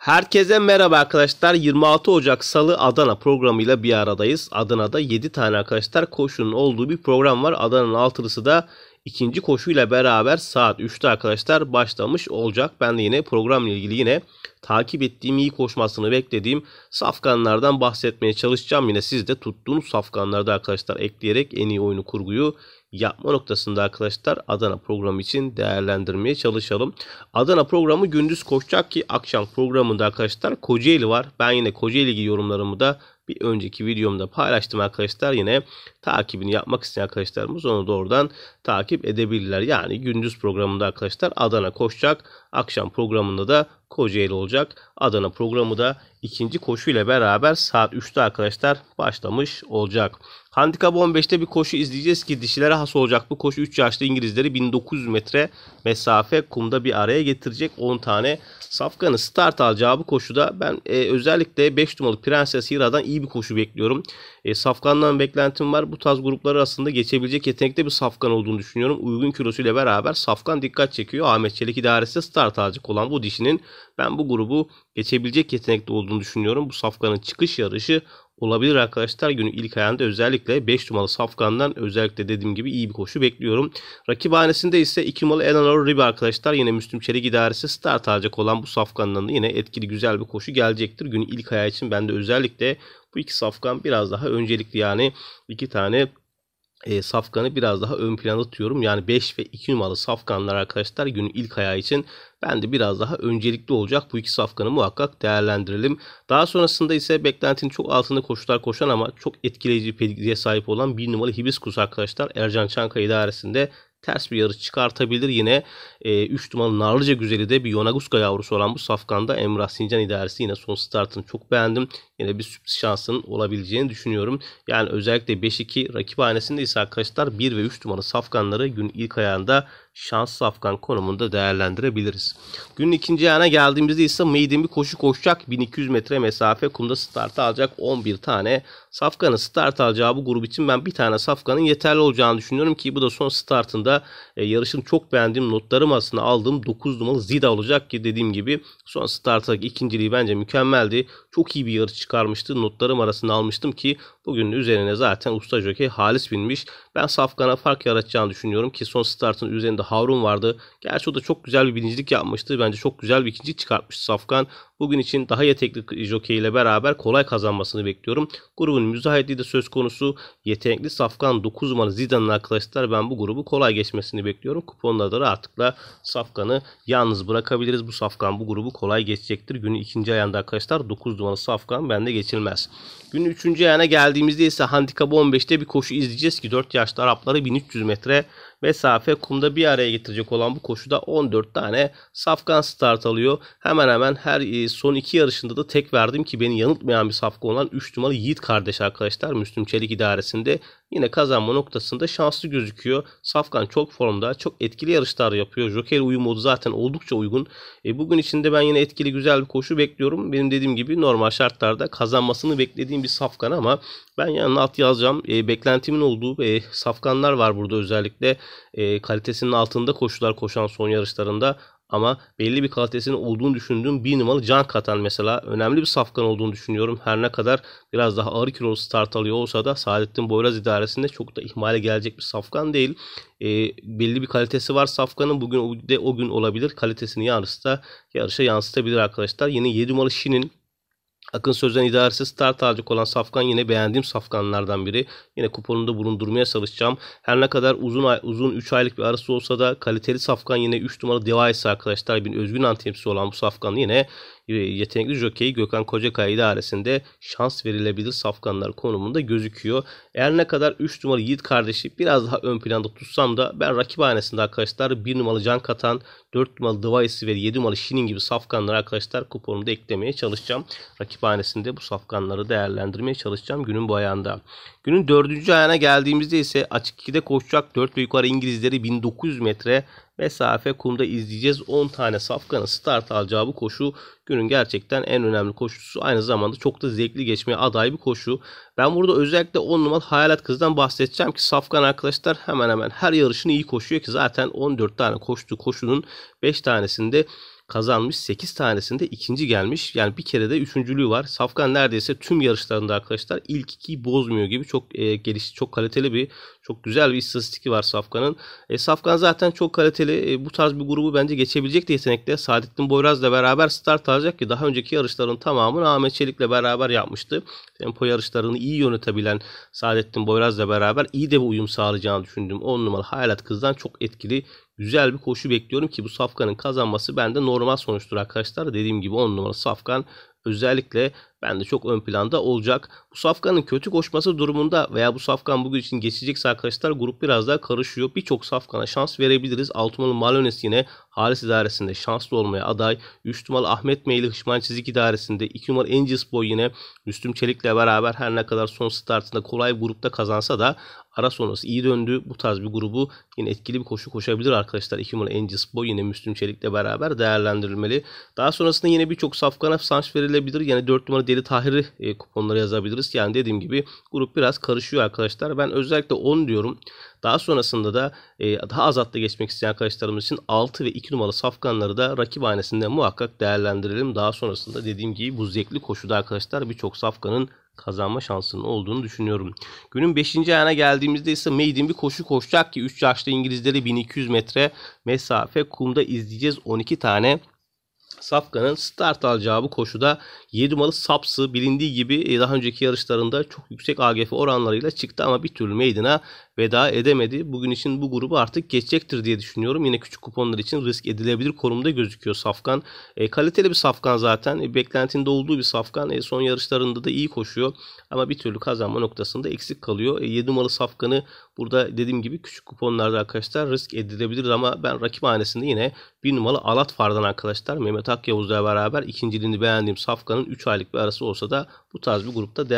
Herkese merhaba arkadaşlar. 26 Ocak Salı Adana programıyla bir aradayız. Adana'da 7 tane arkadaşlar koşunun olduğu bir program var. Adana'nın altılısı da ikinci koşuyla beraber saat 3'te arkadaşlar başlamış olacak. Ben de yine programla ilgili yine takip ettiğim, iyi koşmasını beklediğim safkanlardan bahsetmeye çalışacağım. Yine siz de tuttuğunuz safkanlarda arkadaşlar ekleyerek en iyi oyunu kurguyu yapma noktasında arkadaşlar Adana programı için değerlendirmeye çalışalım. Adana programı gündüz koşacak ki akşam programında arkadaşlar Kocaeli var. Ben yine Kocaeli yorumlarımı da bir önceki videomda paylaştım arkadaşlar. Yine takibini yapmak isteyen arkadaşlarımız onu doğrudan takip edebilirler. Yani gündüz programında arkadaşlar Adana koşacak. Akşam programında da Kocaeli olacak olacak. Adana programı da ikinci ile beraber saat 3'te arkadaşlar başlamış olacak. Handikap 15'te bir koşu izleyeceğiz ki dişilere has olacak. Bu koşu 3 yaşlı İngilizleri 1900 metre mesafe kumda bir araya getirecek. 10 tane safkanı start alacağı bu koşuda ben e, özellikle 5 numaralı Prenses Hira'dan iyi bir koşu bekliyorum. E, safkandan beklentim var. Bu tarz gruplar arasında geçebilecek yetenekte bir safkan olduğunu düşünüyorum. Uygun kilosuyla beraber safkan dikkat çekiyor. Ahmet Çelik idaresi start alacak olan bu dişinin ben bu grubu geçebilecek yetenekte olduğunu düşünüyorum. Bu safkanın çıkış yarışı olabilir arkadaşlar. Günün ilk ayağında özellikle 5 numaralı Safkan'dan özellikle dediğim gibi iyi bir koşu bekliyorum. Rakibhanesinde ise 2 numaralı Eleanor Ribe arkadaşlar. Yine Müslüm Çelik idaresi start alacak olan bu Safkan'dan yine etkili güzel bir koşu gelecektir. Günün ilk ayağı için ben de özellikle bu iki Safkan biraz daha öncelikli yani iki tane e, safkanı biraz daha ön plana tutuyorum. Yani 5 ve 2 numaralı safkanlar arkadaşlar günün ilk ayağı için ben de biraz daha öncelikli olacak. Bu iki safkanı muhakkak değerlendirelim. Daha sonrasında ise beklentinin çok altında koşular koşan ama çok etkileyici pedigriye sahip olan 1 numaralı Hibiskus arkadaşlar Ercan Çankaya idaresinde ters bir yarış çıkartabilir. Yine 3 e, numaralı Narlıca Güzeli de bir Yonaguska yavrusu olan bu safkanda Emrah Sincan idaresi yine son startını çok beğendim. Yine bir sürpriz şansının olabileceğini düşünüyorum. Yani özellikle 5-2 rakip hanesindeyiz arkadaşlar 1 ve 3 numaralı safkanları gün ilk ayağında şans safkan konumunda değerlendirebiliriz. Günün ikinci ayağına geldiğimizde ise Maiden bir koşu koşacak. 1200 metre mesafe kumda start alacak 11 tane safkanın start alacağı bu grup için ben bir tane safkanın yeterli olacağını düşünüyorum ki bu da son startında e, yarışın çok beğendiğim notlarım aslında aldığım 9 numaralı Zida olacak ki dediğim gibi son starttaki ikinciliği bence mükemmeldi. Çok iyi bir yarış çıkarmıştı. Notlarım arasında almıştım ki bugün üzerine zaten usta jockey halis binmiş. Ben Safkan'a fark yaratacağını düşünüyorum ki son startın üzerinde Harun vardı. Gerçi o da çok güzel bir binicilik yapmıştı. Bence çok güzel bir ikinci çıkartmıştı Safkan. Bugün için daha yetenekli jokey ile beraber kolay kazanmasını bekliyorum. Grubun müzahitliği de söz konusu. Yetenekli Safkan 9 numaralı Zidane'ın arkadaşlar ben bu grubu kolay geçmesini bekliyorum. Kuponlarda rahatlıkla Safkan'ı yalnız bırakabiliriz. Bu Safkan bu grubu kolay geçecektir. Günün ikinci ayında arkadaşlar 9 numaralı Safkan bende geçilmez. Günün üçüncü ayağına geldiğimizde ise handikap 15'te bir koşu izleyeceğiz ki 4 yaşlı Arapları 1300 metre mesafe kumda bir araya getirecek olan bu koşuda 14 tane safkan start alıyor. Hemen hemen her e, son iki yarışında da tek verdim ki beni yanıltmayan bir safkan olan 3 numaralı Yiğit kardeş arkadaşlar Müslüm Çelik idaresinde yine kazanma noktasında şanslı gözüküyor. Safkan çok formda, çok etkili yarışlar yapıyor. Joker uyumu zaten oldukça uygun. E, bugün içinde ben yine etkili güzel bir koşu bekliyorum. Benim dediğim gibi normal şartlarda kazanmasını beklediğim bir Safkan ama ben yanına at yazacağım. E, beklentimin olduğu e, Safkanlar var burada özellikle. E, kalitesinin altında koşular koşan son yarışlarında ama belli bir kalitesinin olduğunu düşündüğüm bir numaralı can katan mesela önemli bir safkan olduğunu düşünüyorum. Her ne kadar biraz daha ağır kilolu start alıyor olsa da Saadettin Boyraz idaresinde çok da ihmale gelecek bir safkan değil. E, belli bir kalitesi var safkanın. Bugün de o gün olabilir. Kalitesini yarısı da yarışa yansıtabilir arkadaşlar. yine 7 numaralı Şin'in Akın sözden idaresiz star tarcık olan Safkan yine beğendiğim Safkanlardan biri. Yine kuponunda bulundurmaya çalışacağım. Her ne kadar uzun ay, uzun 3 aylık bir arası olsa da kaliteli Safkan yine 3 numaralı Device arkadaşlar. Bir özgün antemsi olan bu Safkan yine ee, yetenekli Jokey Gökhan Kocakaya idaresinde şans verilebilir safkanlar konumunda gözüküyor. Eğer ne kadar 3 numaralı Yiğit kardeşi biraz daha ön planda tutsam da ben rakip hanesinde arkadaşlar 1 numaralı Can Katan, 4 numaralı Device ve 7 numaralı Shinin gibi safkanları arkadaşlar kuponumda eklemeye çalışacağım. Rakip hanesinde bu safkanları değerlendirmeye çalışacağım günün bu ayağında. Günün 4. ayağına geldiğimizde ise açık 2'de koşacak 4 ve yukarı İngilizleri 1900 metre mesafe kumda izleyeceğiz. 10 tane safkanın start alacağı bu koşu günün gerçekten en önemli koşusu. Aynı zamanda çok da zevkli geçmeye aday bir koşu. Ben burada özellikle 10 numaralı Hayalet Kız'dan bahsedeceğim ki Safkan arkadaşlar hemen hemen her yarışını iyi koşuyor ki zaten 14 tane koştuğu koşunun 5 tanesinde kazanmış. 8 tanesinde ikinci gelmiş. Yani bir kere de üçüncülüğü var. Safkan neredeyse tüm yarışlarında arkadaşlar ilk ikiyi bozmuyor gibi çok e, geliş, çok kaliteli bir, çok güzel bir istatistiki var Safkan'ın. E, Safkan zaten çok kaliteli. E, bu tarz bir grubu bence geçebilecek de yetenekli. Saadettin Boyraz'la beraber start alacak ki daha önceki yarışların tamamını Ahmet Çelik'le beraber yapmıştı. Tempo yarışlarını iyi yönetebilen Saadettin Boyraz'la beraber iyi de bir uyum sağlayacağını düşündüm. 10 numaralı Hayalat Kız'dan çok etkili güzel bir koşu bekliyorum ki bu Safkan'ın kazanması bende normal sonuçtur arkadaşlar. Dediğim gibi 10 numara Safkan özellikle ben de çok ön planda olacak. Bu safkanın kötü koşması durumunda veya bu safkan bugün için geçecekse arkadaşlar grup biraz daha karışıyor. Birçok safkana şans verebiliriz. 6 numaralı Malones yine Halis idaresinde şanslı olmaya aday. 3 numaralı Ahmet Meyli Hışman Çizik idaresinde. 2 numaralı Angels Boy yine Müslüm Çelik'le beraber her ne kadar son startında kolay grupta kazansa da ara sonrası iyi döndü. Bu tarz bir grubu yine etkili bir koşu koşabilir arkadaşlar. 2 numaralı Angels Boy yine Müslüm Çelik'le beraber değerlendirilmeli. Daha sonrasında yine birçok safkana şans verilebilir. Yani 4 numaralı Deli Tahir'i e, kuponlara yazabiliriz. Yani dediğim gibi grup biraz karışıyor arkadaşlar. Ben özellikle 10 diyorum. Daha sonrasında da e, daha az atla geçmek isteyen arkadaşlarımız için 6 ve 2 numaralı safkanları da rakip hanesinde muhakkak değerlendirelim. Daha sonrasında dediğim gibi bu zevkli koşuda arkadaşlar birçok safkanın kazanma şansının olduğunu düşünüyorum. Günün 5. ayağına geldiğimizde ise Maiden bir koşu koşacak ki 3 yaşlı İngilizleri 1200 metre mesafe kumda izleyeceğiz. 12 tane Safkan'ın start alacağı bu koşuda 7 numaralı Sapsı bilindiği gibi e, daha önceki yarışlarında çok yüksek AGF oranlarıyla çıktı ama bir türlü meydana veda edemedi. Bugün için bu grubu artık geçecektir diye düşünüyorum. Yine küçük kuponlar için risk edilebilir konumda gözüküyor Safkan. E, kaliteli bir Safkan zaten. E, beklentinde olduğu bir Safkan. E, son yarışlarında da iyi koşuyor. Ama bir türlü kazanma noktasında eksik kalıyor. E, 7 numaralı Safkan'ı burada dediğim gibi küçük kuponlarda arkadaşlar risk edilebilir ama ben rakip hanesinde yine 1 numaralı Fardan arkadaşlar Mehmet Antakya Yavuz'la beraber ikinciliğini beğendiğim Safkan'ın 3 aylık bir arası olsa da bu tarz bir grupta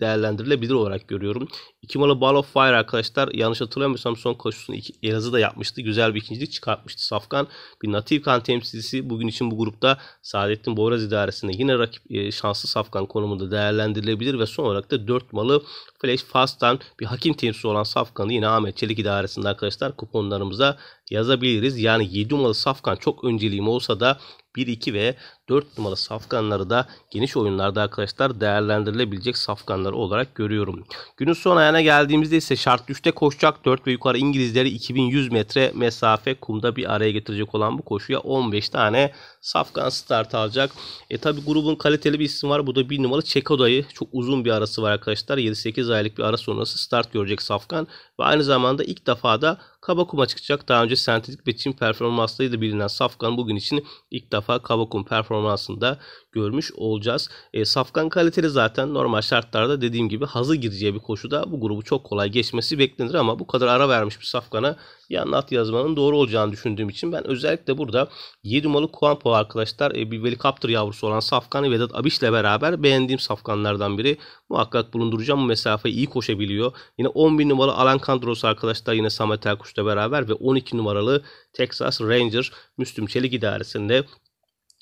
değerlendirilebilir, olarak görüyorum. İki malı Ball of Fire arkadaşlar yanlış hatırlamıyorsam son koşusunu Elazığ'da yapmıştı. Güzel bir ikincilik çıkartmıştı Safkan. Bir Native kan temsilcisi bugün için bu grupta Saadettin Boğraz idaresinde yine rakip e, şanslı Safkan konumunda değerlendirilebilir ve son olarak da dört malı Flash Fast'tan bir hakim temsilcisi olan Safkan'ı yine Ahmet Çelik idaresinde arkadaşlar kuponlarımıza yazabiliriz. Yani 7 malı Safkan çok önceliğim olsa da 1-2 ve 4 numaralı safkanları da geniş oyunlarda arkadaşlar değerlendirilebilecek safkanları olarak görüyorum. Günün son ayağına geldiğimizde ise şart 3'te koşacak 4 ve yukarı İngilizleri 2100 metre mesafe kumda bir araya getirecek olan bu koşuya 15 tane safkan start alacak. E tabi grubun kaliteli bir isim var. Bu da 1 numaralı Çekoda'yı. Çok uzun bir arası var arkadaşlar. 7-8 aylık bir ara sonrası start görecek safkan. Ve aynı zamanda ilk defa da Kaba kuma çıkacak. Daha önce sentetik ve çim performanslarıyla bilinen Safkan bugün için ilk defa kaba kum performansında görmüş olacağız. E, Safkan kaliteli zaten normal şartlarda dediğim gibi hazır gireceği bir koşuda bu grubu çok kolay geçmesi beklenir ama bu kadar ara vermiş bir Safkan'a yan not yazmanın doğru olacağını düşündüğüm için ben özellikle burada 7 numaralı Kuampo arkadaşlar e, bir Velikaptır yavrusu olan Safkan'ı Vedat Abiş ile beraber beğendiğim Safkanlardan biri. Muhakkak bulunduracağım bu mesafeyi iyi koşabiliyor. Yine 11 numaralı Alan Kandros arkadaşlar yine Samet Erkuş ile beraber ve 12 numaralı Texas Ranger Müslüm Çelik idaresinde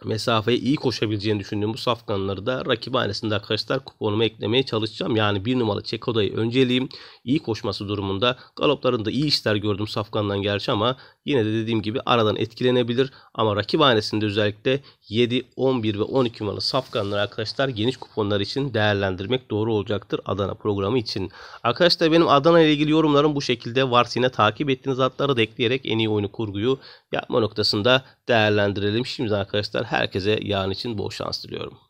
Mesafeyi iyi koşabileceğini düşündüğüm bu safkanları da rakibhanesinde arkadaşlar kuponuma eklemeye çalışacağım. Yani bir numaralı Çekoda'yı önceleyeyim. İyi koşması durumunda. Galoplarında iyi işler gördüm safkandan gerçi ama yine de dediğim gibi aradan etkilenebilir. Ama rakibhanesinde özellikle 7, 11 ve 12 numaralı safkanları arkadaşlar geniş kuponlar için değerlendirmek doğru olacaktır Adana programı için. Arkadaşlar benim Adana ile ilgili yorumlarım bu şekilde. Varsine takip ettiğiniz atları da ekleyerek en iyi oyunu kurguyu yapma noktasında değerlendirelim. Şimdi arkadaşlar herkese yarın için bol şans diliyorum.